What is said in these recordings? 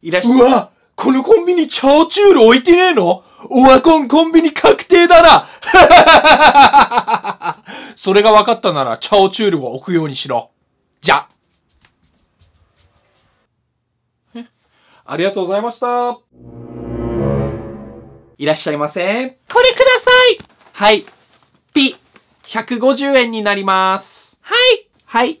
いらっしゃうわこのコンビニチャオチュール置いてねえのオワコンコンビニ確定だな それが分かったならチャオチュールを置くようにしろ。じゃありがとうございました。いらっしゃいませ。これくださいはい。ピ、150円になります。はい。はい。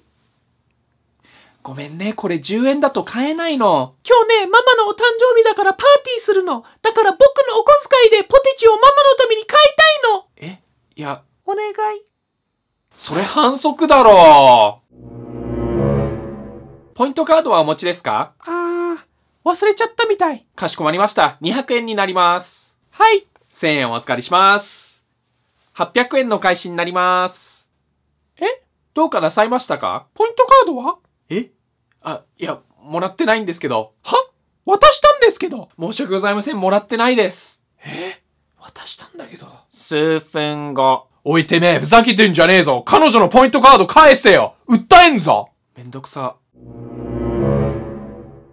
ごめんね、これ10円だと買えないの。今日ね、ママのお誕生日だからパーティーするの。だから僕のお小遣いでポテチをママのために買いたいの。え、いや。お願い。それ反則だろう。ポイントカードはお持ちですかあー、忘れちゃったみたい。かしこまりました。200円になります。はい。1000円お預かりします。800円の開始になります。えどうかなさいましたかポイントカードはえあ、いや、もらってないんですけど。は渡したんですけど申し訳ございません。もらってないです。え渡したんだけど。数分後。おいてめえ、ふざけてんじゃねえぞ彼女のポイントカード返せよ訴えんぞめんどくさ。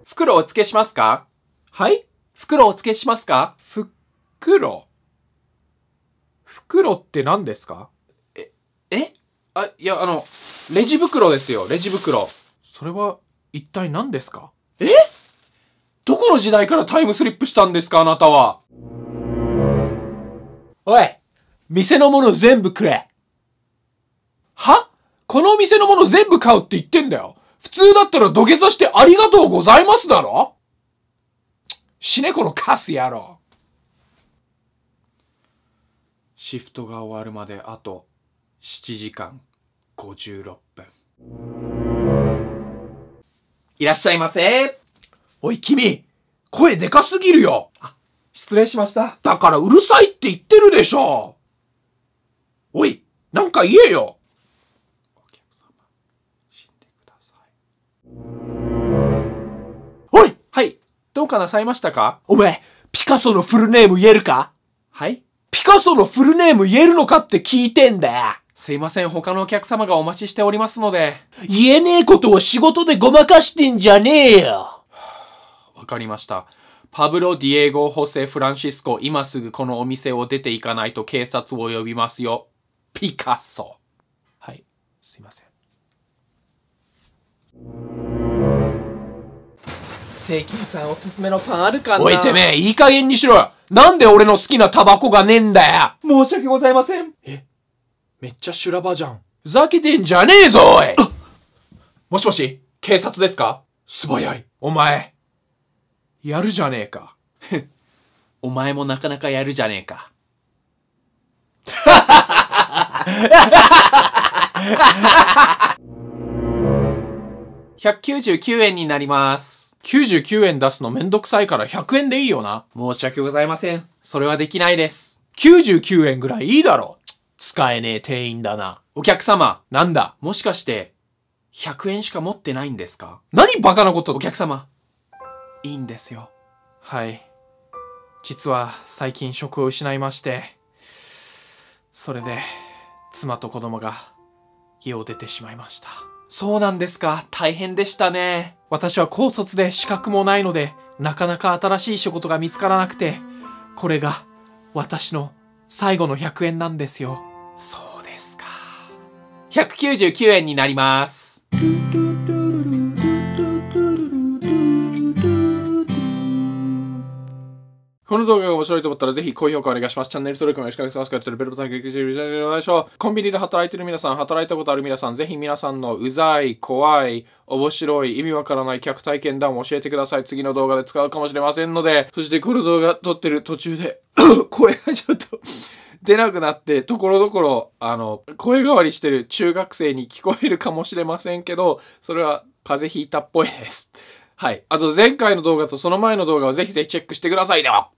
袋お付けしますかはい袋お付けしますか袋袋。袋って何ですかえ、えあ、いや、あの、レジ袋ですよ、レジ袋。それは、一体何ですかえどこの時代からタイムスリップしたんですか、あなたは。おい店のもの全部食えはこの店のもの全部買うって言ってんだよ普通だったら土下座してありがとうございますだろ死ねこのカス野郎シフトが終わるまであと7時間56分。いらっしゃいませ。おい、君、声でかすぎるよ。あ、失礼しました。だからうるさいって言ってるでしょ。おい、なんか言えよ。お客様、死んでください。おいはい、どうかなさいましたかお前、ピカソのフルネーム言えるかはいピカソのフルネーム言えるのかって聞いてんだよ。すいません、他のお客様がお待ちしておりますので。言えねえことを仕事でごまかしてんじゃねえよ。わかりました。パブロ・ディエゴ・ホセ・フランシスコ、今すぐこのお店を出ていかないと警察を呼びますよ。ピカソ。はい、すいません。セイキンさんおすすめのパンあるかなおいてめえ、いい加減にしろなんで俺の好きなタバコがねえんだよ申し訳ございません。え、めっちゃ修羅場じゃん。ふざけてんじゃねえぞ、おいもしもし警察ですか素早い。お前、やるじゃねえか。お前もなかなかやるじゃねえか。199 円になります。99円出すのめんどくさいから100円でいいよな。申し訳ございません。それはできないです。99円ぐらいいいだろ。使えねえ店員だな。お客様、なんだもしかして、100円しか持ってないんですか何バカなことお客様。いいんですよ。はい。実は最近職を失いまして、それで妻と子供が家を出てしまいました。そうなんですか。大変でしたね。私は高卒で資格もないので、なかなか新しい仕事が見つからなくて、これが私の最後の100円なんですよ。そうですか。199円になります。この動画が面白いと思ったらぜひ高評価お願いします。チャンネル登録もよろしくお願いします。こちらベルト録もよろしくお願いします。コンビニで働いてる皆さん、働いたことある皆さん、ぜひ皆さんのうざい、怖い、面白い、意味わからない客体験談を教えてください。次の動画で使うかもしれませんので、そしてこの動画撮ってる途中で声がちょっと出なくなって、ところどころ、あの、声変わりしてる中学生に聞こえるかもしれませんけど、それは風邪ひいたっぽいです。はい。あと前回の動画とその前の動画をぜひぜひチェックしてください。では